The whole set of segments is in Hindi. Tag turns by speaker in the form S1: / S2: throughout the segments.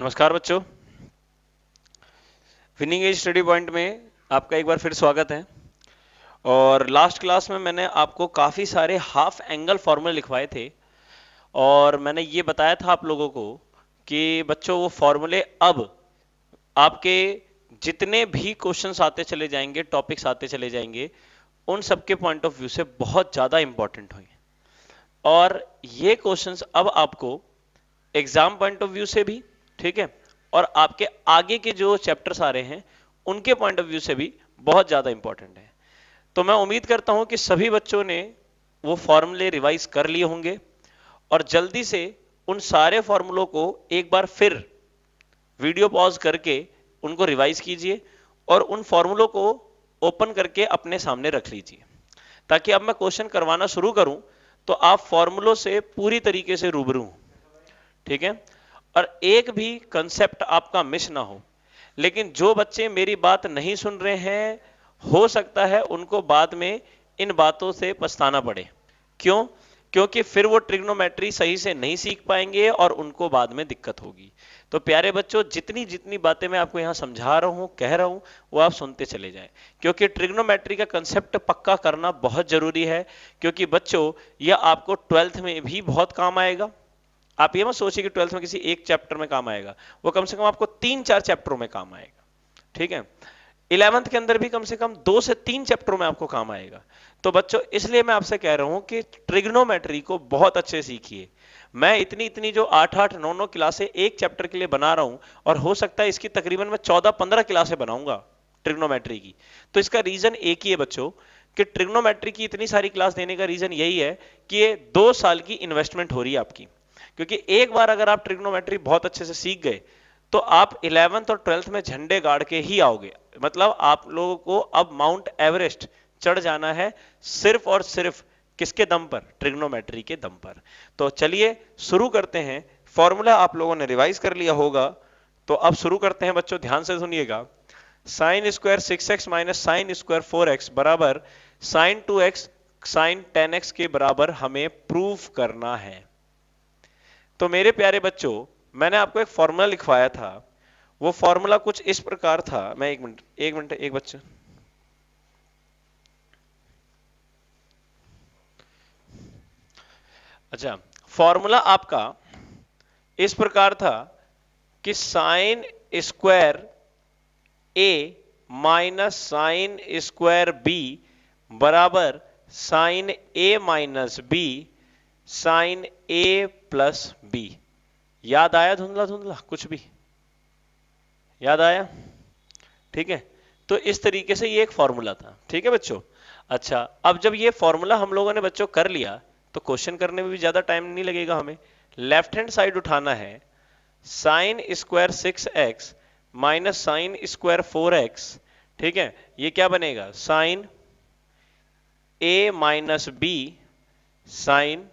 S1: नमस्कार बच्चों विनिंग एज स्टडी पॉइंट में आपका एक बार फिर स्वागत है और लास्ट क्लास में मैंने आपको काफ़ी सारे हाफ एंगल फॉर्मूले लिखवाए थे और मैंने ये बताया था आप लोगों को कि बच्चों वो फॉर्मूले अब आपके जितने भी क्वेश्चंस आते चले जाएंगे टॉपिक्स आते चले जाएंगे उन सबके पॉइंट ऑफ व्यू से बहुत ज़्यादा इंपॉर्टेंट होंगे और ये क्वेश्चंस अब आपको एग्जाम पॉइंट ऑफ व्यू से भी ठीक है और आपके आगे के जो चैप्टर आ रहे हैं उनके पॉइंट ऑफ व्यू से भी बहुत ज़्यादा इंपॉर्टेंट है तो मैं उम्मीद करता हूं कि सभी बच्चों ने वो फॉर्मूले रिवाइज कर लिए होंगे और जल्दी से उन सारे फॉर्मूलों को एक बार फिर वीडियो पॉज करके उनको रिवाइज कीजिए और उन फॉर्मूलों को ओपन करके अपने सामने रख लीजिए ताकि अब मैं क्वेश्चन करवाना शुरू करूं तो आप फॉर्मूलों से पूरी तरीके से रूबरू ठीक है और एक भी कंसेप्ट आपका मिस ना हो लेकिन जो बच्चे मेरी बात नहीं सुन रहे हैं हो सकता है उनको बाद में इन बातों से पछताना पड़े क्यों क्योंकि फिर वो ट्रिग्नोमेट्री सही से नहीं सीख पाएंगे और उनको बाद में दिक्कत होगी तो प्यारे बच्चों जितनी जितनी बातें मैं आपको यहाँ समझा रहा हूँ कह रहा हूँ वो आप सुनते चले जाएं क्योंकि ट्रिग्नोमेट्री का कंसेप्ट पक्का करना बहुत जरूरी है क्योंकि बच्चों यह आपको ट्वेल्थ में भी बहुत काम आएगा आप ये मत सोचिए कि ट्वेल्थ में किसी एक चैप्टर में काम आएगा वो कम से कम आपको तीन चार चैप्टरों में काम आएगा ठीक है इलेवंथ के अंदर भी कम से कम दो से तीन चैप्टरों में आपको काम आएगा तो बच्चों इसलिए मैं आपसे कह रहा हूं कि ट्रिग्नोमेट्री को बहुत अच्छे सीखिए मैं इतनी इतनी जो आठ आठ नौ नौ क्लासे एक चैप्टर के लिए बना रहा हूं और हो सकता है इसकी तकरीबन मैं चौदह पंद्रह क्लासें बनाऊंगा ट्रिग्नोमेट्री की तो इसका रीजन एक ही है बच्चों कि ट्रिग्नोमेट्री की इतनी सारी क्लास देने का रीजन यही है कि ये दो साल की इन्वेस्टमेंट हो रही है आपकी क्योंकि एक बार अगर आप ट्रिग्नोमेट्री बहुत अच्छे से सीख गए तो आप इलेवंथ और ट्वेल्थ में झंडे गाड़ के ही आओगे मतलब आप लोगों को अब माउंट एवरेस्ट चढ़ जाना है सिर्फ और सिर्फ किसके दम पर ट्रिग्नोमेट्री के दम पर तो चलिए शुरू करते हैं फॉर्मूला आप लोगों ने रिवाइज कर लिया होगा तो अब शुरू करते हैं बच्चों ध्यान से सुनिएगा sine square six x minus sine square four x बराबर sine two x sine ten x के बराबर हमें प्रूफ करना है तो मेरे प्यारे बच्चों मैंने आपको एक फॉर्मूला लिखवाया था वो फॉर्मूला कुछ इस प्रकार था मैं एक मिनट एक मिनट एक बच्चे अच्छा फॉर्मूला आपका इस प्रकार था कि sine square A minus sine square B बराबर sine A minus B sine A plus B याद आया धुंधला धुंधला कुछ भी याद आया ठीक है तो इस तरीके से ये एक फॉर्मूला था ठीक है बच्चों अच्छा अब जब ये फॉर्मूला हम लोगों ने बच्चों कर लिया तो क्वेश्चन करने में भी ज्यादा टाइम नहीं लगेगा हमें लेफ्ट हैंड साइड उठाना है sine square six x minus sine square four x ठीक है ये क्या बनेगा sine A minus B sine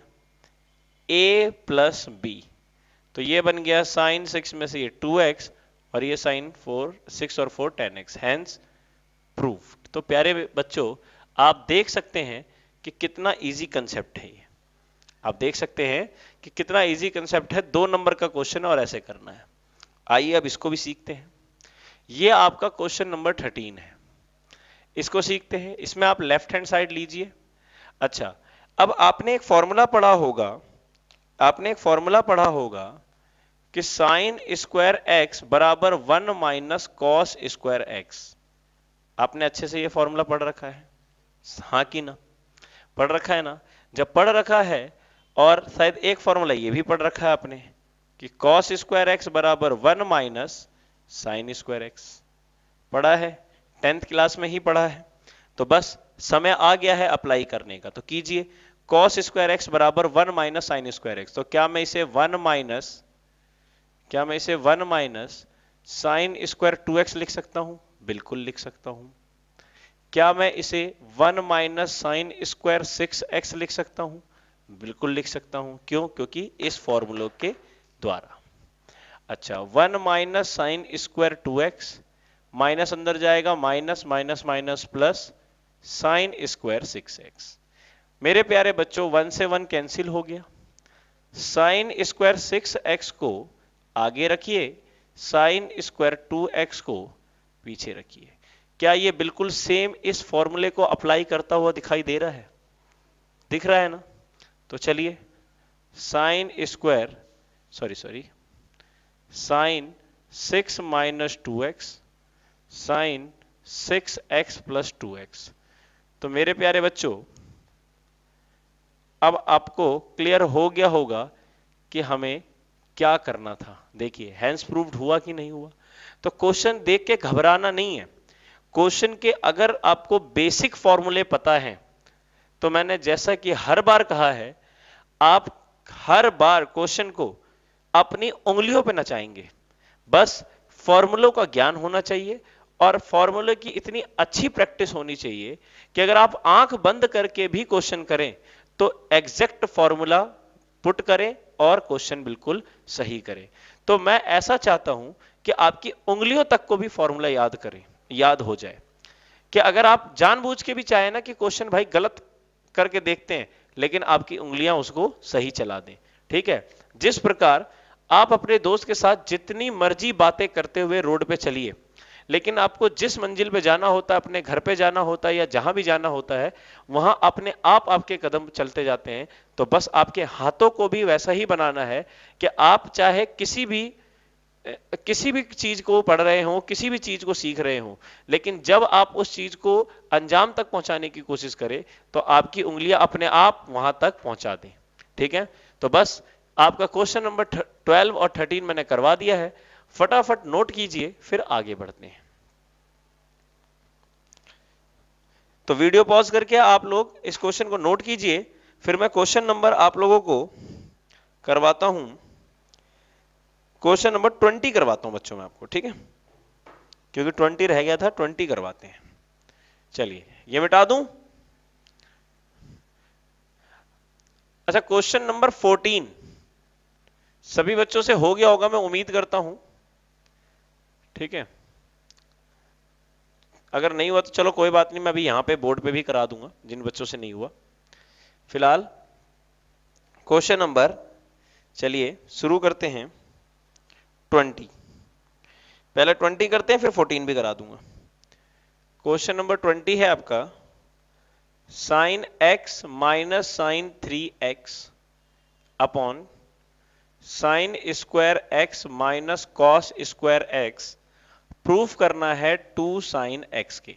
S1: A plus B तो ये बन गया साइन सिक्स में से ये टू एक्स और ये साइन फोर सिक्स और four ten x hence proof तो प्यारे बच्चों आप देख सकते हैं कि कितना इजी कंसेप्ट है ये आप देख सकते हैं कि कितना इजी कंसेप्ट है दो नंबर का क्वेश्चन और ऐसे करना है आइए अब इसको भी सीखते हैं ये आपका क्वेश्चन नंबर थर्टीन है इसको सीखते हैं इसमें आप लेफ्ट हैंड साइड लीजिए अच्छा अब आपने एक फॉर्मूला पढ़ा होगा आपने एक फॉर्मूला पढ़ा होगा कि साइन स्क्वायर एक्स बराबर one minus cos square x आपने अच्छे से ये फॉर्मूला पढ़ रखा है हाँ कि ना पढ़ रखा है ना जब पढ़ रखा है और शायद एक फॉर्मूला ये भी पढ़ रखा है आपने कि कॉस स्क्वायर एक्स बराबर one minus sine square x पढ़ा है टेंथ क्लास में ही पढ़ा है तो बस समय आ गया है अप्लाई करने का तो कीजिए कॉस स्क्वायर एक्स बराबर one minus sine square x तो क्या मैं इसे वन माइनस क्या मैं इसे one minus sine square two x लिख सकता हूं बिल्कुल लिख सकता हूं क्या मैं इसे one minus sine square six x लिख सकता हूं बिल्कुल लिख सकता हूं क्यों क्योंकि इस फॉर्मूलों के द्वारा अच्छा one minus sine square two x minus अंदर जाएगा minus minus minus plus sine square six x मेरे प्यारे बच्चों वन से वन कैंसिल हो गया साइन स्क्वायर सिक्स एक्स को आगे रखिए साइन स्क्वायर टू एक्स को पीछे रखिए क्या ये बिल्कुल सेम इस फॉर्मूले को अप्लाई करता हुआ दिखाई दे रहा है दिख रहा है ना तो चलिए sine square sorry sorry sine six minus two x sine six x plus two x तो मेरे प्यारे बच्चों अब आपको क्लियर हो गया होगा कि हमें क्या करना था देखिए हैंड्स प्रूव्ड हुआ कि नहीं हुआ तो क्वेश्चन देख के घबराना नहीं है क्वेश्चन के अगर आपको बेसिक फॉर्मूले पता है तो मैंने जैसा कि हर बार कहा है आप हर बार क्वेश्चन को अपनी उंगलियों पर नचाएंगे बस फॉर्मूलों का ज्ञान होना चाहिए और फॉर्मूले की इतनी अच्छी प्रैक्टिस होनी चाहिए कि अगर आप आंख बंद करके भी क्वेश्चन करें तो एग्जैक्ट फॉर्मूला पुट करें और क्वेश्चन बिल्कुल सही करें तो मैं ऐसा चाहता हूं कि आपकी उंगलियों तक को भी फॉर्मूला याद करें याद हो जाए कि अगर आप जानबूझ के भी चाहे ना कि क्वेश्चन भाई गलत करके देखते हैं लेकिन आपकी उंगलियां उसको सही चला दें ठीक है जिस प्रकार आप अपने दोस्त के साथ जितनी मर्जी बातें करते हुए रोड पे चलिए लेकिन आपको जिस मंजिल पे जाना होता है अपने घर पे जाना होता है या जहां भी जाना होता है वहां अपने आप आपके कदम चलते जाते हैं तो बस आपके हाथों को भी वैसा ही बनाना है कि आप चाहे किसी भी किसी भी चीज को पढ़ रहे हो किसी भी चीज को सीख रहे हो लेकिन जब आप उस चीज को अंजाम तक पहुंचाने की कोशिश करें तो आपकी उंगलियां अपने आप वहां तक पहुंचा दें ठीक है तो बस आपका क्वेश्चन नंबर 12 और 13 मैंने करवा दिया है फटाफट नोट कीजिए फिर आगे बढ़ते हैं तो वीडियो पॉज करके आप लोग इस क्वेश्चन को नोट कीजिए फिर मैं क्वेश्चन नंबर आप लोगों को करवाता हूं क्वेश्चन नंबर ट्वेंटी करवाता हूं बच्चों में आपको ठीक है क्योंकि ट्वेंटी रह गया था ट्वेंटी करवाते हैं चलिए ये मिटा दूं अच्छा क्वेश्चन नंबर फोर्टीन सभी बच्चों से हो गया होगा मैं उम्मीद करता हूं ठीक है अगर नहीं हुआ तो चलो कोई बात नहीं मैं अभी यहां पे बोर्ड पे भी करा दूंगा जिन बच्चों से नहीं हुआ फिलहाल क्वेश्चन नंबर चलिए शुरू करते हैं ट्वेंटी पहले ट्वेंटी करते हैं फिर फोर्टीन भी करा दूंगा क्वेश्चन नंबर ट्वेंटी है आपका sine x minus sine three x upon sine square x minus cos square x proof करना है टू साइन एक्स के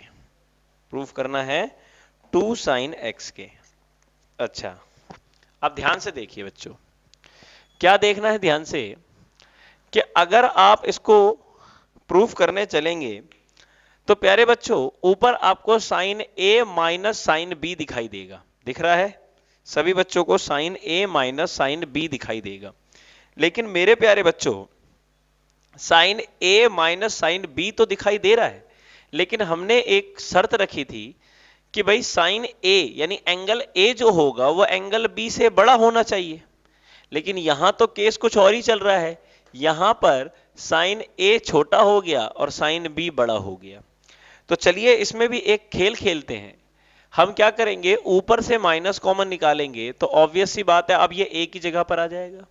S1: प्रूफ करना है टू साइन एक्स के अच्छा अब ध्यान से देखिए बच्चों क्या देखना है ध्यान से कि अगर आप इसको प्रूफ करने चलेंगे तो प्यारे बच्चों ऊपर आपको sine A minus sine B दिखाई देगा दिख रहा है सभी बच्चों को sine A minus sine B दिखाई देगा लेकिन मेरे प्यारे बच्चों sine A minus sine B तो दिखाई दे रहा है लेकिन हमने एक शर्त रखी थी कि भाई साइन ए यानी एंगल ए जो होगा वो एंगल बी से बड़ा होना चाहिए लेकिन यहां तो केस कुछ और ही चल रहा है यहां पर साइन ए छोटा हो गया और साइन बी बड़ा हो गया तो चलिए इसमें भी एक खेल खेलते हैं हम क्या करेंगे ऊपर से माइनस कॉमन निकालेंगे तो ऑब्वियस सी बात है अब ये ए की जगह पर आ जाएगा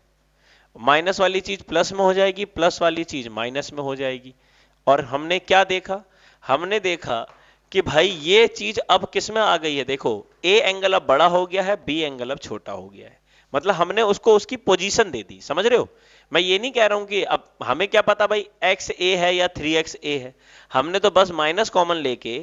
S1: माइनस वाली चीज प्लस में हो जाएगी प्लस वाली चीज माइनस में हो जाएगी और हमने क्या देखा हमने देखा कि भाई ये चीज अब किस में आ गई है देखो ए एंगल अब बड़ा हो गया है बी एंगल अब छोटा हो गया है मतलब हमने उसको उसकी पोजीशन दे दी समझ रहे हो मैं ये नहीं कह रहा हूं कि अब हमें क्या पता भाई एक्स ए है या थ्री एक्स ए है हमने तो बस माइनस कॉमन लेके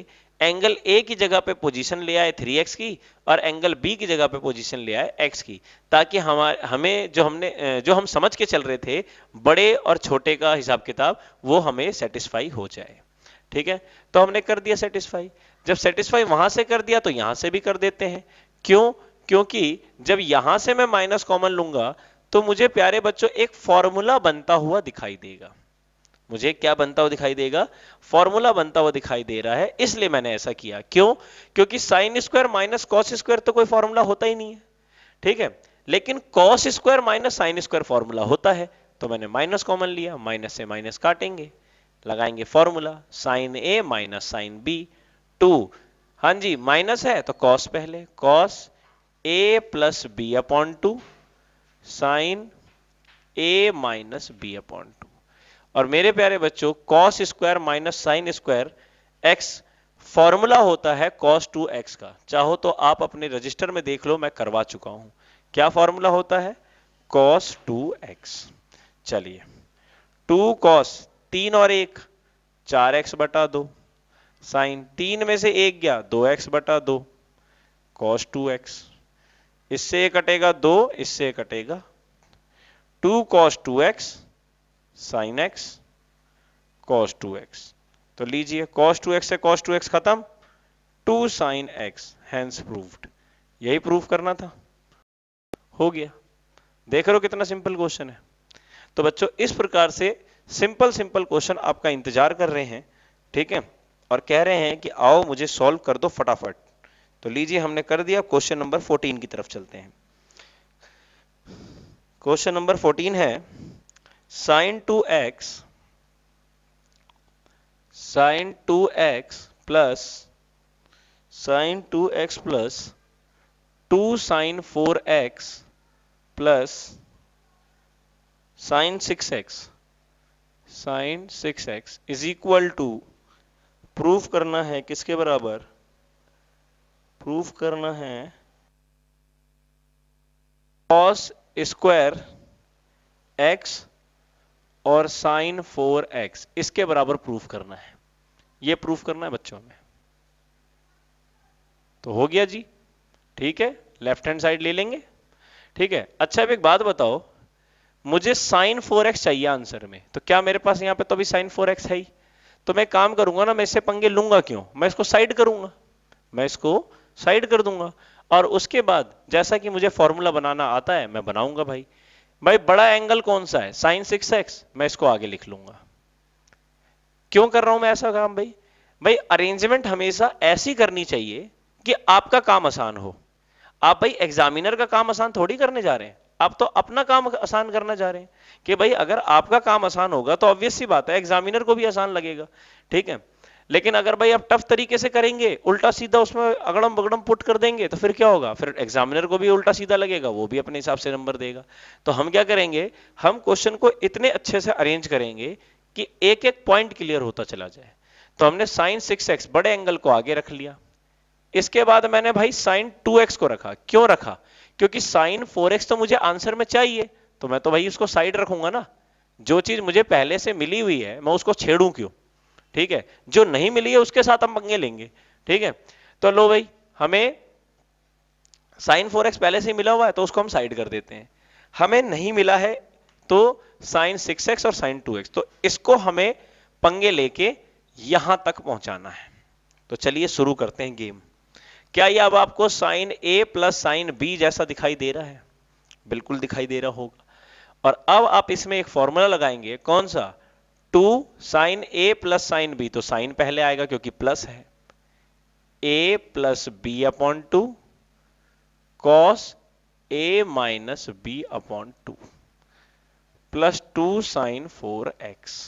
S1: एंगल ए की जगह पे पोजीशन ले आए एक्स की और एंगल बी की जगह पे पोजीशन ले आए एक्स की ताकि हमारे हमें जो हमने जो हम समझ के चल रहे थे बड़े और छोटे का हिसाब किताब वो हमें सेटिस्फाई हो जाए ठीक है तो हमने कर दिया सेटिस्फाई जब सेटिस्फाई वहां से कर दिया तो यहां से भी कर देते हैं क्यों क्योंकि जब यहां से मैं माइनस कॉमन लूंगा तो मुझे प्यारे बच्चों एक फॉर्मूला बनता हुआ दिखाई देगा मुझे क्या बनता हुआ दिखाई देगा फॉर्मूला बनता हुआ दिखाई दे रहा है इसलिए मैंने ऐसा किया क्यों क्योंकि sine square minus cos square तो कोई फॉर्मूला होता ही नहीं है ठीक है लेकिन cos square minus sine square formula होता है तो मैंने माइनस कॉमन लिया माइनस से माइनस काटेंगे लगाएंगे formula sine A minus sine B two हां जी माइनस है तो कॉस पहले cos A plus B upon two sine A minus B upon two और मेरे प्यारे बच्चों cos square minus sine square x formula होता है कॉस टू एक्स का चाहो तो आप अपने रजिस्टर में देख लो मैं करवा चुका हूं क्या फॉर्मूला होता है कॉस टू एक्स चलिए टू कॉस तीन और एक चार एक्स बटा दो साइन तीन में से एक गया दो एक्स बटा दो कॉस टू एक्स इससे कटेगा दो इससे कटेगा two cos two x sine x cos two x तो लीजिए कॉस टू एक्स से कॉस टू एक्स खत्म two sine x hence proved यही प्रूफ करना था हो गया देख रहे हो कितना सिंपल क्वेश्चन है तो बच्चों इस प्रकार से सिंपल सिंपल क्वेश्चन आपका इंतजार कर रहे हैं ठीक है और कह रहे हैं कि आओ मुझे सॉल्व कर दो फटाफट तो लीजिए हमने कर दिया क्वेश्चन नंबर 14 की तरफ चलते हैं क्वेश्चन नंबर 14 है sine two x sine two x plus sine two x plus two sine four x plus sine six x sine six x is equal to proof करना है किसके बराबर प्रूफ करना है कॉस स्क्वायर एक्स और साइन फोर एक्स इसके बराबर प्रूफ करना है ये प्रूफ करना है बच्चों में तो हो गया जी ठीक है लेफ्ट हैंड साइड ले लेंगे ठीक है अच्छा अब एक बात बताओ मुझे साइन फोर एक्स चाहिए आंसर में तो क्या मेरे पास यहाँ पे तो अभी साइन फोर एक्स है ही तो मैं काम करूंगा ना मैं इसे पंगे लूंगा क्यों मैं इसको साइड करूंगा मैं इसको साइड कर दूंगा और उसके बाद जैसा कि मुझे फॉर्मूला बनाना आता है मैं बनाऊंगा भाई भाई बड़ा एंगल कौन सा है साइन सिक्स एक्स मैं इसको आगे लिख लूंगा क्यों कर रहा हूं मैं ऐसा काम भाई भाई अरेंजमेंट हमेशा ऐसी करनी चाहिए कि आपका काम आसान हो आप भाई एग्जामिनर का काम आसान थोड़ी करने जा रहे हैं आप तो अपना काम आसान करना चाह रहे हैं कि भाई अगर आपका काम आसान होगा तो ऑब्वियस सी बात है एग्जामिनर को भी आसान लगेगा ठीक है लेकिन अगर भाई आप टफ तरीके से करेंगे उल्टा सीधा उसमें अगड़म बगड़म पुट कर देंगे तो फिर क्या होगा फिर एग्जामिनर को भी उल्टा सीधा लगेगा वो भी अपने हिसाब से नंबर देगा तो हम क्या करेंगे हम क्वेश्चन को इतने अच्छे से अरेंज करेंगे कि एक एक पॉइंट क्लियर होता चला जाए तो हमने साइन सिक्स एक्स बड़े एंगल को आगे रख लिया इसके बाद मैंने भाई साइन टू एक्स को रखा क्यों रखा क्योंकि साइन फोर एक्स तो मुझे आंसर में चाहिए तो मैं तो भाई उसको साइड रखूंगा ना जो चीज मुझे पहले से मिली हुई है मैं उसको छेड़ू क्यों ठीक है जो नहीं मिली है उसके साथ हम पंगे लेंगे ठीक है तो लो भाई हमें साइन फोर एक्स पहले से मिला हुआ है तो उसको हम साइड कर देते हैं हमें नहीं मिला है तो साइन सिक्स एक्स और साइन टू एक्स तो इसको हमें पंगे लेके यहां तक पहुंचाना है तो चलिए शुरू करते हैं गेम क्या ये अब आपको sine A plus sine B जैसा दिखाई दे रहा है बिल्कुल दिखाई दे रहा होगा और अब आप इसमें एक फॉर्मूला लगाएंगे कौन सा two sine A plus sine B तो साइन पहले आएगा क्योंकि प्लस है A plus B upon two cos A minus B upon two plus two sine four x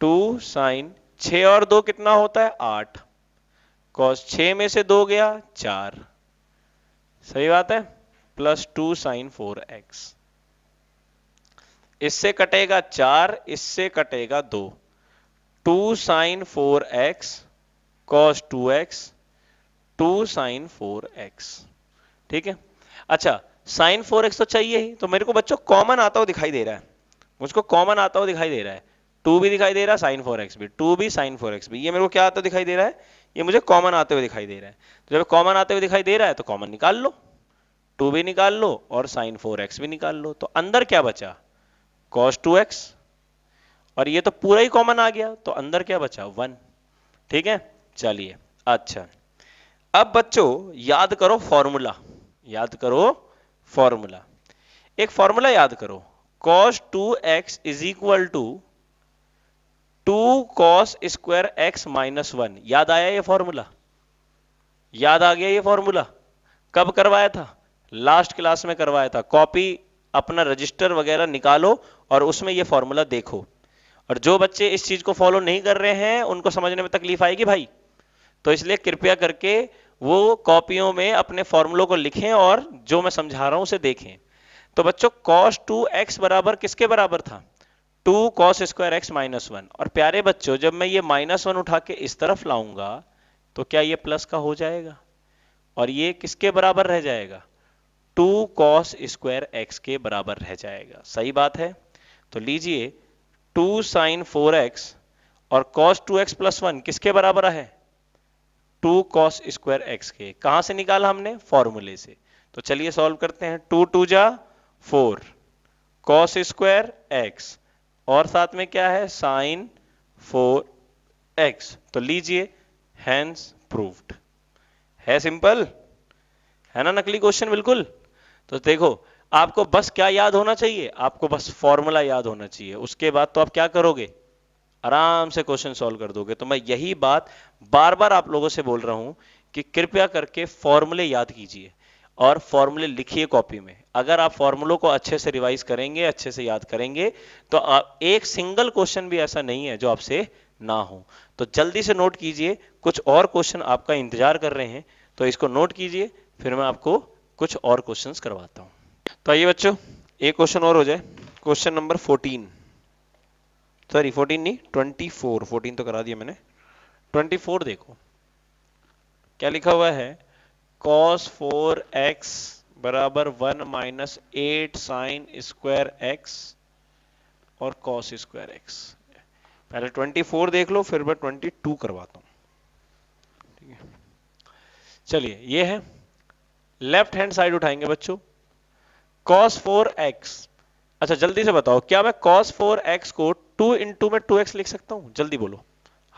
S1: two sine छ और दो कितना होता है आठ कॉस छ में से दो गया चार सही बात है plus two sine four x इससे कटेगा चार इससे कटेगा दो two sine four x cos two x two sine four x ठीक है अच्छा साइन फोर एक्स तो चाहिए ही तो मेरे को बच्चों कॉमन आता हुआ दिखाई दे रहा है मुझको कॉमन आता हुआ दिखाई दे रहा है टू भी दिखाई दे रहा है साइन फोर एक्स भी टू भी साइन फोर एक्स भी ये मेरे को क्या आता दिखाई दे रहा है ये मुझे कॉमन आते हुए दिखाई दे रहा है तो जब कॉमन आते हुए दिखाई दे रहा है तो कॉमन निकाल लो टू भी निकाल लो और साइन फोर एक्स भी निकाल लो तो अंदर क्या बचा कॉस टू एक्स और ये तो पूरा ही कॉमन आ गया तो अंदर क्या बचा वन ठीक है चलिए अच्छा अब बच्चों याद करो फॉर्मूला याद करो फॉर्मूला एक फॉर्मूला याद करो cos two x is equal to two cos square x minus one याद आया ये फॉर्मूला याद आ गया ये फॉर्मूला कब करवाया था लास्ट क्लास में करवाया था कॉपी अपना रजिस्टर वगैरह निकालो और उसमें ये फॉर्मूला देखो और जो बच्चे इस चीज को फॉलो नहीं कर रहे हैं उनको समझने में तकलीफ आएगी भाई तो इसलिए कृपया करके वो कॉपियों में अपने फॉर्मूलों को लिखें और जो मैं समझा रहा हूं उसे देखें तो बच्चों कॉस टू एक्स बराबर किसके बराबर था two cos square x minus one और प्यारे बच्चों जब मैं ये माइनस वन उठा के इस तरफ लाऊंगा तो क्या ये प्लस का हो जाएगा और ये किसके बराबर रह जाएगा टू कॉस स्क्वायर एक्स के बराबर रह जाएगा सही बात है तो लीजिए टू साइन फोर एक्स और cos two x plus one किसके बराबर है टू कॉस स्क्वायर एक्स के कहां से निकाला हमने फॉर्मूले से तो चलिए सॉल्व करते हैं टू टू जा फोर कॉस स्क्वायर एक्स और साथ में क्या है साइन फोर एक्स तो लीजिए हैंस प्रूव्ड है सिंपल है ना नकली क्वेश्चन बिल्कुल तो देखो आपको बस क्या याद होना चाहिए आपको बस फॉर्मूला याद होना चाहिए उसके बाद तो आप क्या करोगे आराम से क्वेश्चन सॉल्व कर दोगे तो मैं यही बात बार बार आप लोगों से बोल रहा हूं कि कृपया करके फॉर्मूले याद कीजिए और फॉर्मूले लिखिए कॉपी में अगर आप फॉर्मूलों को अच्छे से रिवाइज करेंगे अच्छे से याद करेंगे तो आप एक सिंगल क्वेश्चन भी ऐसा नहीं है जो आपसे ना हो तो जल्दी से नोट कीजिए कुछ और क्वेश्चन आपका इंतजार कर रहे हैं तो इसको नोट कीजिए फिर मैं आपको कुछ और क्वेश्चन करवाता हूँ तो आइए बच्चों एक क्वेश्चन और हो जाए question number fourteen sorry fourteen नहीं ट्वेंटी फोर फोर्टीन तो करा दिया मैंने ट्वेंटी फोर देखो क्या लिखा हुआ है cos 4x बराबर one minus eight sine square x और cos स्क्वायर एक्स पहले 24 देख लो फिर मैं 22 करवाता हूँ ठीक है चलिए ये है लेफ्ट हैंड साइड उठाएंगे बच्चों कॉस फोर एक्स अच्छा जल्दी से बताओ क्या मैं कॉस फोर एक्स को टू इन टू में टू एक्स लिख सकता हूं जल्दी बोलो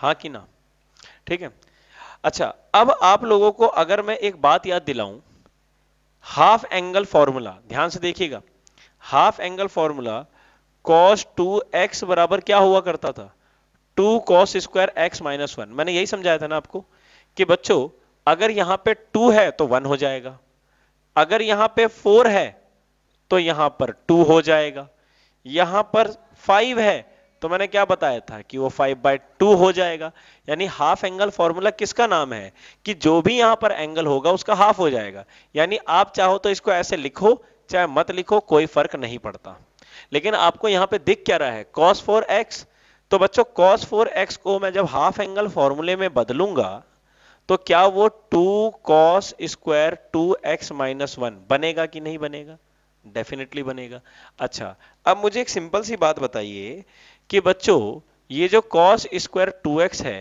S1: हाँ कि ना ठीक है अच्छा अब आप लोगों को अगर मैं एक बात याद दिलाऊं हाफ एंगल फॉर्मूला ध्यान से देखिएगा half angle formula cos two x बराबर क्या हुआ करता था two cos square x minus one मैंने यही समझाया था ना आपको कि बच्चों अगर यहां पे टू है तो वन हो जाएगा अगर यहां पे फोर है तो यहां पर टू हो जाएगा यहां पर फाइव है तो मैंने क्या बताया था कि वो फाइव बाय टू हो जाएगा यानी हाफ एंगल फॉर्मूला किसका नाम है कि जो भी यहां पर एंगल होगा उसका हाफ हो जाएगा यानी आप चाहो तो इसको ऐसे लिखो चाहे मत लिखो कोई फर्क नहीं पड़ता लेकिन आपको यहां पे दिख क्या रहा है कॉस फोर एक्स तो बच्चों कॉस फोर एक्स को मैं जब हाफ एंगल फॉर्मूले में बदलूंगा तो क्या वो two cos square two x minus one बनेगा कि नहीं बनेगा डेफिनेटली बनेगा अच्छा अब मुझे एक सिंपल सी बात बताइए कि बच्चों ये जो कॉस स्क्वायर टू एक्स है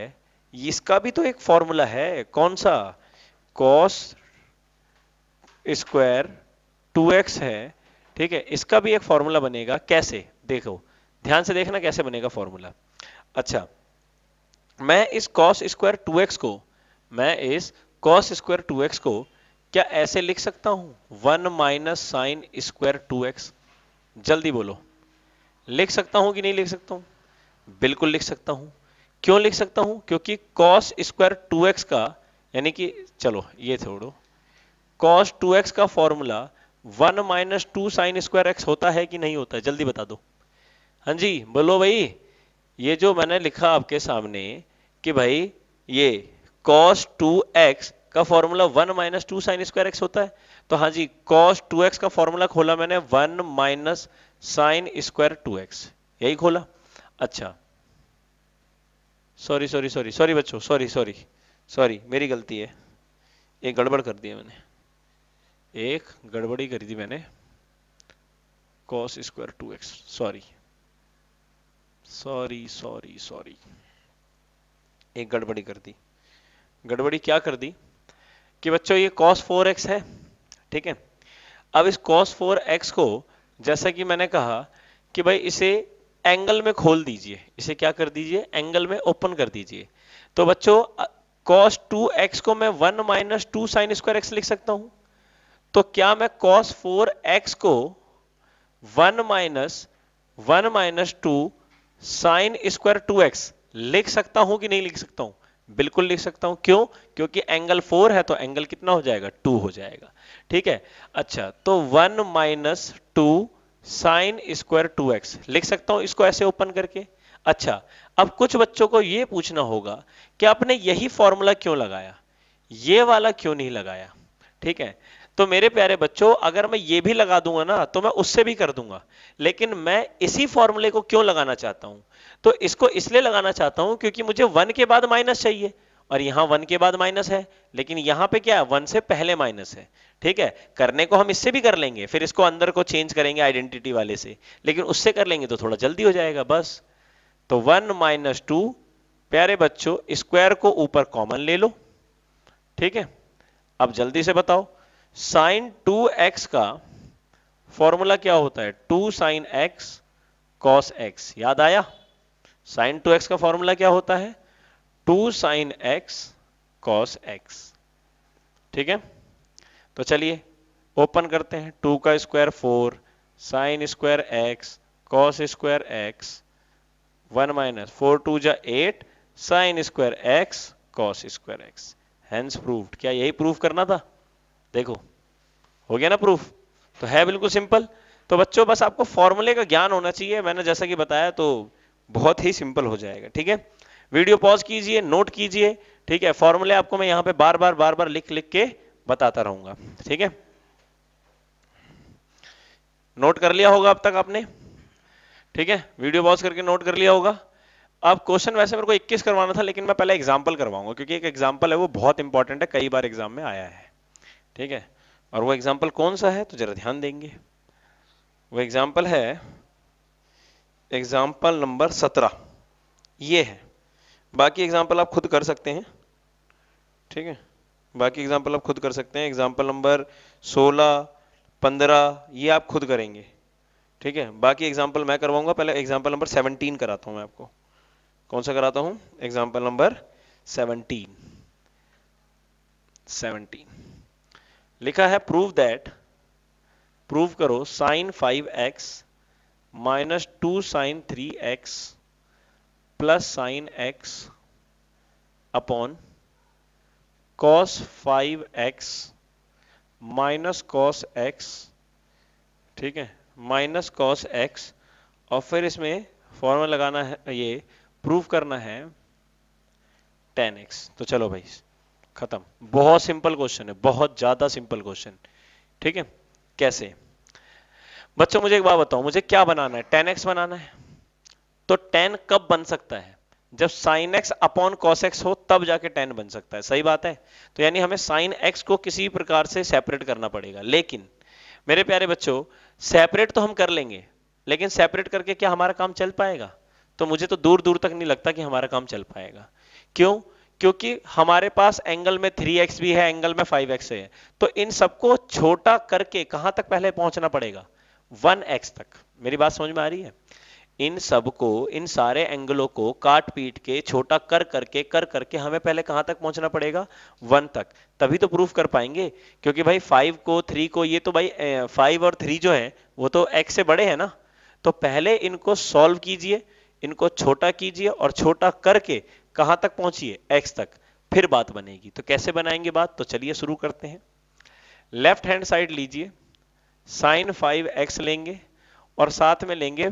S1: इसका भी तो एक फॉर्मूला है कौन सा कॉस स्क्वायर टू एक्स है ठीक है इसका भी एक फॉर्मूला बनेगा कैसे देखो ध्यान से देखना कैसे बनेगा फॉर्मूला अच्छा मैं इस कॉस स्क्वायर टू एक्स को मैं इस कॉस स्क्वायर टू एक्स को क्या ऐसे लिख सकता हूं one minus sine square two x जल्दी बोलो लिख सकता हूं कि नहीं लिख सकता हूं बिल्कुल लिख सकता हूं क्यों लिख सकता हूं क्योंकि कॉस स्क्वायर टू एक्स का यानी कि चलो ये छोड़ो कॉस टू एक्स का formula one minus two sine square x होता है कि नहीं होता है जल्दी बता दो हाँ जी बोलो भाई ये जो मैंने लिखा आपके सामने कि भाई ये कॉस टू एक्स का formula one minus two sine square x होता है तो हाँ जी कॉस टू एक्स का फॉर्मूला खोला मैंने one minus sine square two x यही खोला अच्छा सॉरी सॉरी सॉरी सॉरी बच्चों सॉरी सॉरी सॉरी मेरी गलती है एक गड़बड़ कर दी मैंने एक गड़बड़ी कर दी मैंने cos square two x sorry sorry sorry sorry एक गड़बड़ी कर दी गड़बड़ी क्या कर दी कि बच्चों ये cos 4x है ठीक है अब इस cos 4x को जैसा कि मैंने कहा कि भाई इसे एंगल में खोल दीजिए इसे क्या कर दीजिए एंगल में ओपन कर दीजिए तो बच्चों cos 2x को मैं 1 minus two sine square x लिख सकता हूं तो क्या मैं cos 4x को 1 minus one minus two sine square two x लिख सकता हूं कि नहीं लिख सकता हूं बिल्कुल लिख सकता हूं क्यों क्योंकि एंगल फोर है तो एंगल कितना हो जाएगा टू हो जाएगा ठीक है अच्छा तो one minus two sine square two x लिख सकता हूं इसको ऐसे ओपन करके अच्छा अब कुछ बच्चों को यह पूछना होगा कि आपने यही फॉर्मूला क्यों लगाया ये वाला क्यों नहीं लगाया ठीक है तो मेरे प्यारे बच्चों अगर मैं ये भी लगा दूंगा ना तो मैं उससे भी कर दूंगा लेकिन मैं इसी फॉर्मूले को क्यों लगाना चाहता हूं तो इसको इसलिए लगाना चाहता हूं क्योंकि मुझे वन के बाद माइनस चाहिए और यहां वन के बाद माइनस है लेकिन यहां पे क्या है वन से पहले माइनस है ठीक है करने को हम इससे भी कर लेंगे फिर इसको अंदर को चेंज करेंगे आइडेंटिटी वाले से लेकिन उससे कर लेंगे तो थोड़ा जल्दी हो जाएगा बस तो वन माइनस टू प्यारे बच्चों स्क्वायर को ऊपर कॉमन ले लो ठीक है अब जल्दी से बताओ साइन टू एक्स का फॉर्मूला क्या होता है two sine x cos x याद आया साइन टू एक्स का फॉर्मूला क्या होता है two sine x cos x ठीक है तो चलिए ओपन करते हैं टू का square four sine square x cos square x one minus four two जा eight sine square x cos square x hence proof क्या यही प्रूफ करना था देखो हो गया ना प्रूफ तो है बिल्कुल सिंपल तो बच्चों बस आपको फॉर्मूले का ज्ञान होना चाहिए मैंने जैसा कि बताया तो बहुत ही सिंपल हो जाएगा ठीक है वीडियो पॉज कीजिए नोट कीजिए ठीक है फॉर्मूले आपको मैं यहाँ पे बार बार बार बार लिख लिख के बताता रहूंगा ठीक है नोट कर लिया होगा अब तक आपने ठीक है वीडियो पॉज करके नोट कर लिया होगा अब क्वेश्चन वैसे मेरे को 21 करवाना था लेकिन मैं पहले एग्जाम्पल करवाऊंगा क्योंकि एक एग्जाम्पल है वो बहुत इंपॉर्टेंट है कई बार एग्जाम में आया है ठीक है और वो एग्जाम्पल कौन सा है तो जरा ध्यान देंगे वो एग्जाम्पल है एग्जाम्पल नंबर सत्रह ये है बाकी एग्जाम्पल आप खुद कर सकते हैं ठीक है बाकी एग्जाम्पल आप खुद कर सकते हैं एग्जाम्पल नंबर सोलह पंद्रह ये आप खुद करेंगे ठीक है बाकी एग्जाम्पल मैं करवाऊंगा पहले एग्जाम्पल नंबर सेवनटीन कराता हूँ मैं आपको कौन सा कराता हूँ एग्जाम्पल नंबर सेवनटीन सेवनटीन लिखा है प्रूव दैट प्रूव करो sine five x minus two sine three x plus sine x upon cos five x minus cos x ठीक है माइनस कॉस एक्स और फिर इसमें फॉर्मूला लगाना है ये प्रूव करना है टेन एक्स तो चलो भाई खत्म बहुत सिंपल क्वेश्चन है बहुत ज्यादा सिंपल क्वेश्चन ठीक है कैसे बच्चों मुझे एक बात बताओ मुझे क्या बनाना है टेन एक्स बनाना है तो टेन कब बन सकता है जब sine x upon cos x हो तब जाके टेन बन सकता है सही बात है तो यानी हमें साइन एक्स को किसी प्रकार से सेपरेट करना पड़ेगा लेकिन मेरे प्यारे बच्चों सेपरेट तो हम कर लेंगे लेकिन सेपरेट करके क्या हमारा काम चल पाएगा तो मुझे तो दूर दूर तक नहीं लगता कि हमारा काम चल पाएगा क्यों क्योंकि हमारे पास एंगल में 3x भी है एंगल में 5x है तो इन सबको छोटा करके कहां तक पहले पहुंचना पड़ेगा 1x तक मेरी बात समझ में आ रही है इन सबको इन सारे एंगलों को काट पीट के छोटा कर करके कर करके हमें पहले कहां तक पहुंचना पड़ेगा वन तक तभी तो प्रूफ कर पाएंगे क्योंकि भाई फाइव को थ्री को ये तो भाई फाइव और थ्री जो है वो तो एक्स से बड़े हैं ना तो पहले इनको सॉल्व कीजिए इनको छोटा कीजिए और छोटा करके कहां तक पहुंची है एक्स तक फिर बात बनेगी तो कैसे बनाएंगे बात तो चलिए शुरू करते हैं लेफ्ट हैंड साइड लीजिए साइन फाइव एक्स लेंगे और साथ में लेंगे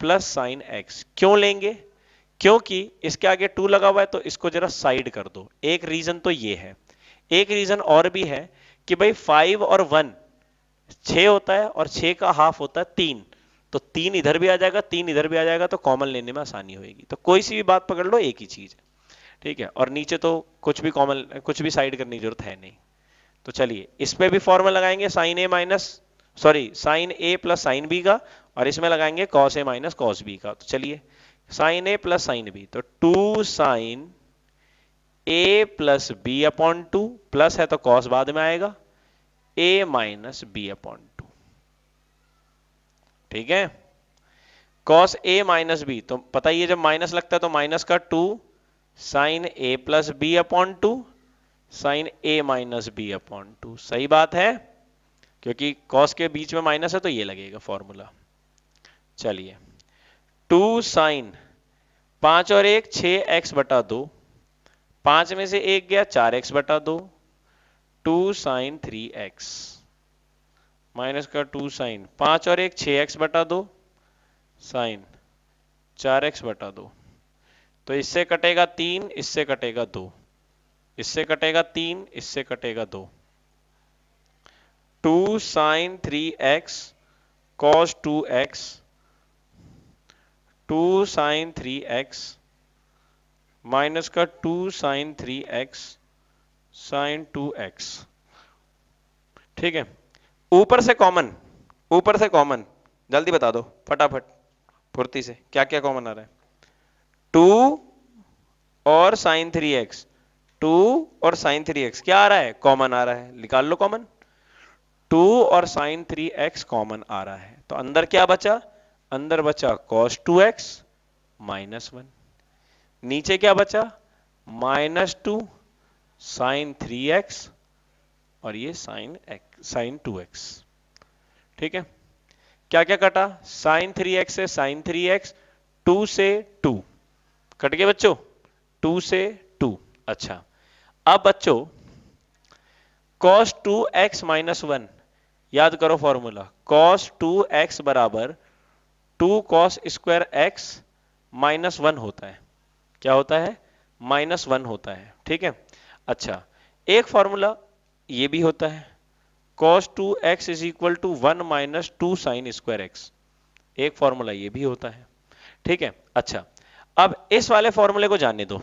S1: प्लस साइन एक्स क्यों लेंगे क्योंकि इसके आगे टू लगा हुआ है तो इसको जरा साइड कर दो एक रीजन तो ये है एक रीजन और भी है कि भाई फाइव और वन छ होता है और छ का हाफ होता है तीन तो तीन इधर भी आ जाएगा तीन इधर भी आ जाएगा तो कॉमन लेने में आसानी होगी तो कोई सी भी बात पकड़ लो एक ही चीज है ठीक है और नीचे तो कुछ भी कॉमन कुछ भी साइड करने की जरूरत है नहीं तो चलिए इस पर भी फॉर्मल लगाएंगे sine A minus sorry sine A plus sine B का और इसमें लगाएंगे cos A minus cos B का तो चलिए sine A plus sine B तो two sine A plus B upon two plus है तो कॉस बाद में आएगा ए माइनस बी अपॉन ठीक है कॉस ए माइनस बी तो पता ही है जब माइनस लगता है तो माइनस का two sine A plus B upon two sine A minus B upon two सही बात है क्योंकि कॉस के बीच में माइनस है तो ये लगेगा फॉर्मूला चलिए टू साइन पांच और एक छ एक्स बटा दो पांच में से एक गया चार एक्स बटा दो two sine three x minus का टू साइन पांच और एक छः एक्स बटा दो साइन चार एक्स बटा दो तो इससे कटेगा तीन इससे कटेगा दो इससे कटेगा तीन इससे कटेगा दो two sine three x cos two x two sine three x minus का two sine three x sine two x ठीक है ऊपर से कॉमन ऊपर से कॉमन जल्दी बता दो फटाफट फुर्ती से क्या क्या कॉमन आ रहा है टू और साइन थ्री एक्स टू और साइन थ्री एक्स क्या आ रहा है कॉमन आ रहा है निकाल लो कॉमन टू और साइन थ्री एक्स कॉमन आ रहा है तो अंदर क्या बचा अंदर बचा cos two x minus one नीचे क्या बचा minus two sine three x और ये साइन साइन टू एक्स ठीक है क्या क्या कटा साइन थ्री एक्स है साइन थ्री एक्स टू से टू कट गए बच्चों टू से टू अच्छा अब बच्चों cos two x minus one याद करो फॉर्मूला कॉस टू एक्स बराबर two cos square x minus one होता है क्या होता है माइनस वन होता है ठीक है अच्छा एक फॉर्मूला ये भी होता है cos two x is equal to one minus two sine square x एक फॉर्मूला ये भी होता है ठीक है अच्छा अब इस वाले फॉर्मूले को जानने दो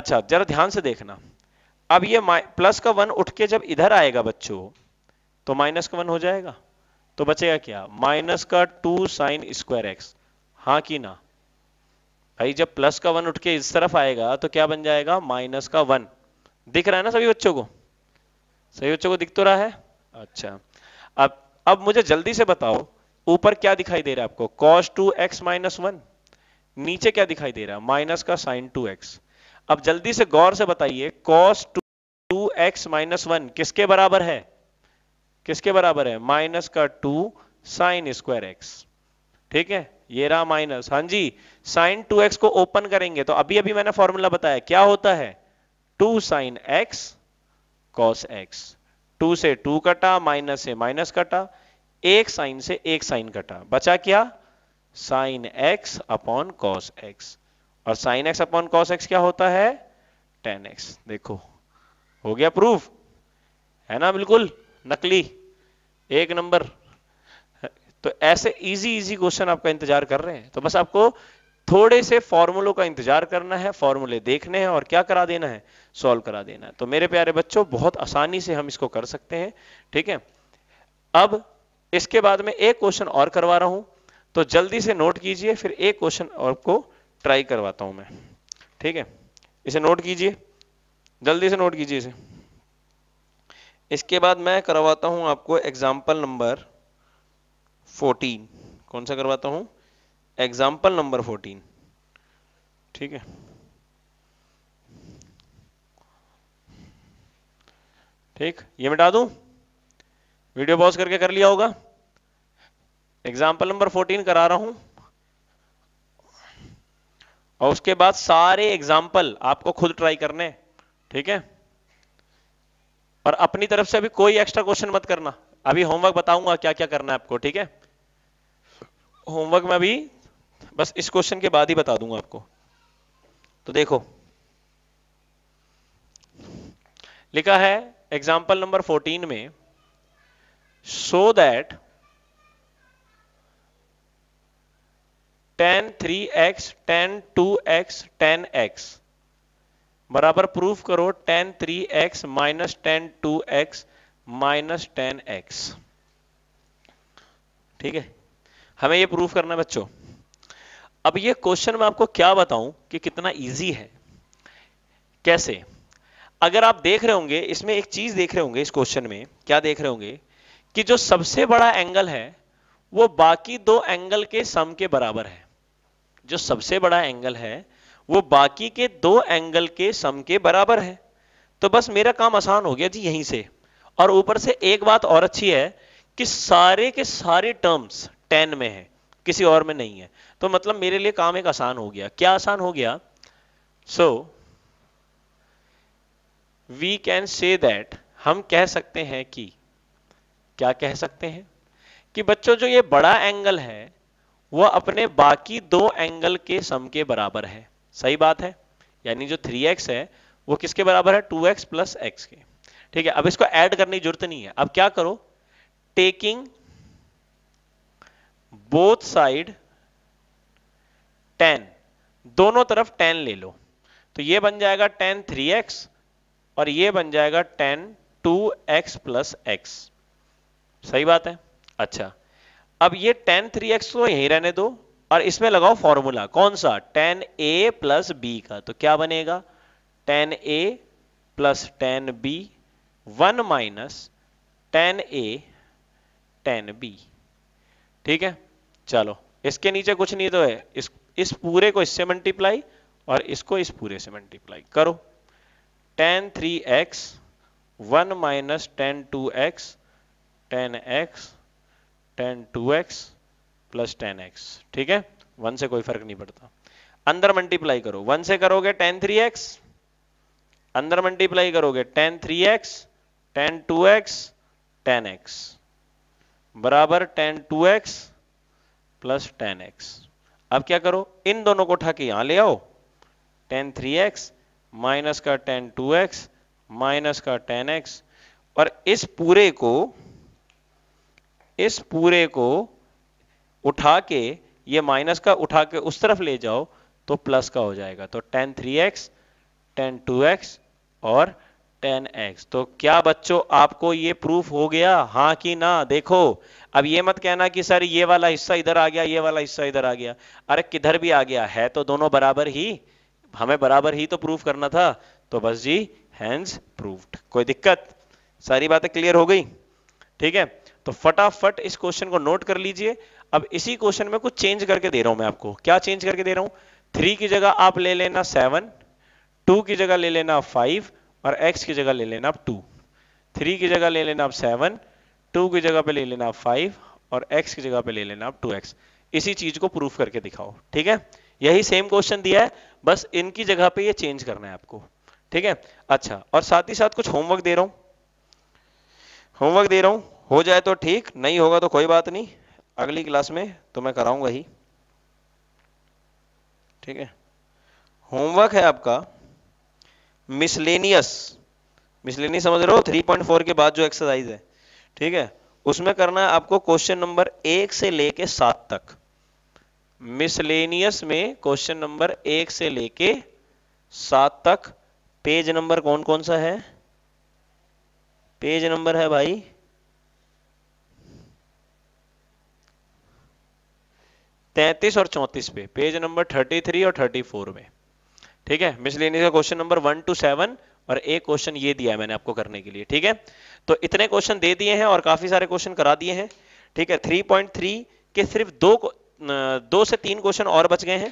S1: अच्छा जरा ध्यान से देखना अब ये प्लस का वन उठ के जब इधर आएगा बच्चों तो माइनस का वन हो जाएगा तो बचेगा क्या माइनस का टू साइन स्क्वायर एक्स हाँ कि ना भाई जब प्लस का वन उठ के इस तरफ आएगा तो क्या बन जाएगा माइनस का वन दिख रहा है ना सभी बच्चों को सही बच्चों को दिख तो रहा है अच्छा अब अब मुझे जल्दी से बताओ ऊपर क्या दिखाई दे रहा है आपको cos two x minus one नीचे क्या दिखाई दे रहा है माइनस का साइन टू एक्स अब जल्दी से गौर से बताइए cos two two x minus one किसके बराबर है किसके बराबर है माइनस का टू साइन स्क्वायर एक्स ठीक है ये रहा माइनस हां जी साइन टू एक्स को ओपन करेंगे तो अभी अभी मैंने फॉर्मूला बताया क्या होता है two sine x cos x two से टू कटा माइनस से माइनस कटा एक साइन से एक साइन कटा बचा क्या sine x upon cos x और sine x upon cos x क्या होता है टेन एक्स देखो हो गया प्रूफ है ना बिल्कुल नकली एक नंबर तो ऐसे इजी इजी क्वेश्चन आपका इंतजार कर रहे हैं तो बस आपको थोड़े से फॉर्मूलों का इंतजार करना है फॉर्मूले देखने हैं और क्या करा देना है सॉल्व करा देना है तो मेरे प्यारे बच्चों बहुत आसानी से हम इसको कर सकते हैं ठीक है अब इसके बाद में एक क्वेश्चन और करवा रहा हूं तो जल्दी से नोट कीजिए फिर एक क्वेश्चन आपको ट्राई करवाता हूं मैं ठीक है इसे नोट कीजिए जल्दी से नोट कीजिए इसे इसके बाद मैं करवाता हूं आपको एग्जाम्पल नंबर 14 कौन सा करवाता हूं एग्जाम्पल नंबर फोर्टीन ठीक है ठीक ये मिटा दू वीडियो पॉज करके कर लिया होगा एग्जाम्पल नंबर फोर्टीन करा रहा हूं और उसके बाद सारे एग्जाम्पल आपको खुद ट्राई करने ठीक है और अपनी तरफ से अभी कोई एक्स्ट्रा क्वेश्चन मत करना अभी होमवर्क बताऊंगा क्या क्या करना है आपको ठीक है होमवर्क में अभी बस इस क्वेश्चन के बाद ही बता दूंगा आपको तो देखो लिखा है एग्जाम्पल नंबर 14 में so that tan three x tan two x tan x बराबर प्रूफ करो tan three x minus tan two x minus tan x ठीक है हमें ये प्रूफ करना है बच्चों अब ये क्वेश्चन मैं आपको क्या बताऊं कि कितना इजी है कैसे अगर आप देख रहे होंगे इसमें एक चीज देख रहे होंगे इस क्वेश्चन में क्या देख रहे होंगे कि जो सबसे बड़ा एंगल है वो बाकी दो एंगल के सम के बराबर है जो सबसे बड़ा एंगल है वो बाकी के दो एंगल के सम के बराबर है तो बस मेरा काम आसान हो गया जी यहीं से और ऊपर से एक बात और अच्छी है कि सारे के सारे टर्म्स टेन में है किसी और में नहीं है तो मतलब मेरे लिए काम एक आसान हो गया क्या आसान हो गया so we can say that हम कह सकते हैं कि क्या कह सकते हैं कि बच्चों जो ये बड़ा एंगल है वह अपने बाकी दो एंगल के सम के बराबर है सही बात है यानी जो 3x है वो किसके बराबर है 2x एक्स प्लस एक्स के ठीक है अब इसको ऐड करने की जरूरत नहीं है अब क्या करो टेकिंग बोथ साइड टेन दोनों तरफ टेन ले लो तो ये बन जाएगा टेन थ्री एक्स और ये बन जाएगा tan two x plus x सही बात है अच्छा अब ये टेन थ्री एक्स तो यही रहने दो और इसमें लगाओ फॉर्मूला कौन सा टेन ए प्लस बी का तो क्या बनेगा tan A plus tan B one minus tan A tan B ठीक है चलो इसके नीचे कुछ नहीं तो है इस इस पूरे को इससे मल्टीप्लाई और इसको इस पूरे से मल्टीप्लाई करो tan three x one minus tan two x tan x tan two x plus tan x ठीक है वन से कोई फर्क नहीं पड़ता अंदर मल्टीप्लाई करो वन से करोगे टेन थ्री एक्स अंदर मल्टीप्लाई करोगे tan three x tan two x tan x बराबर tan two x plus tan x अब क्या करो इन दोनों को उठा के यहां ले आओ टेन थ्री एक्स माइनस का टेन टू एक्स माइनस का टेन एक्स और इस पूरे को इस पूरे को उठा के ये माइनस का उठा के उस तरफ ले जाओ तो प्लस का हो जाएगा तो tan three x tan two x और टेन एक्स तो क्या बच्चों आपको ये प्रूफ हो गया हाँ कि ना देखो अब ये मत कहना कि सर ये वाला हिस्सा इधर आ गया ये वाला हिस्सा इधर आ गया अरे किधर भी आ गया है तो दोनों बराबर ही हमें बराबर ही तो प्रूफ करना था तो बस जी हैंड्स प्रूफ्ड कोई दिक्कत सारी बातें क्लियर हो गई ठीक है तो फटाफट इस क्वेश्चन को नोट कर लीजिए अब इसी क्वेश्चन में कुछ चेंज करके दे रहा हूं मैं आपको क्या चेंज करके दे रहा हूं थ्री की जगह आप ले लेना सेवन टू की जगह ले लेना फाइव और x की जगह ले लेना आप टू थ्री की जगह ले लेना आप सेवन टू की जगह पे ले लेना आप फाइव और x की जगह पे ले लेना आप टू एक्स इसी चीज को प्रूफ करके दिखाओ ठीक है यही सेम क्वेश्चन दिया है बस इनकी जगह पे ये चेंज करना है आपको ठीक है अच्छा और साथ ही साथ कुछ होमवर्क दे रहा हूं होमवर्क दे रहा हूं हो जाए तो ठीक नहीं होगा तो कोई बात नहीं अगली क्लास में तो मैं कराऊंगा ही ठीक है होमवर्क है आपका मिसलेनियस मिसलेनियस समझ रहे हो 3.4 के बाद जो एक्सरसाइज है ठीक है उसमें करना है आपको क्वेश्चन नंबर एक से लेके सात तक मिसलेनियस में क्वेश्चन नंबर एक से लेके सात तक पेज नंबर कौन कौन सा है पेज नंबर है भाई तैतीस और चौंतीस पे पेज नंबर थर्टी थ्री और थर्टी फोर में ठीक है मिसलेनियस का question number one two seven और एक क्वेश्चन ये दिया है मैंने आपको करने के लिए ठीक है तो इतने क्वेश्चन दे दिए हैं और काफी सारे क्वेश्चन करा दिए हैं ठीक है 3.3 के सिर्फ दो दो से तीन क्वेश्चन और बच गए हैं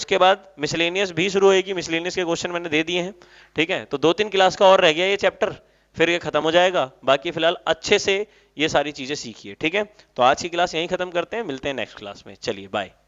S1: उसके बाद मिसलेनियस भी शुरू होगी मिसलेनियस के क्वेश्चन मैंने दे दिए हैं ठीक है तो दो तीन क्लास का और रह गया ये चैप्टर फिर ये खत्म हो जाएगा बाकी फिलहाल अच्छे से ये सारी चीजें सीखिए ठीक है तो आज की क्लास यहीं खत्म करते हैं मिलते हैं नेक्स्ट क्लास में चलिए बाय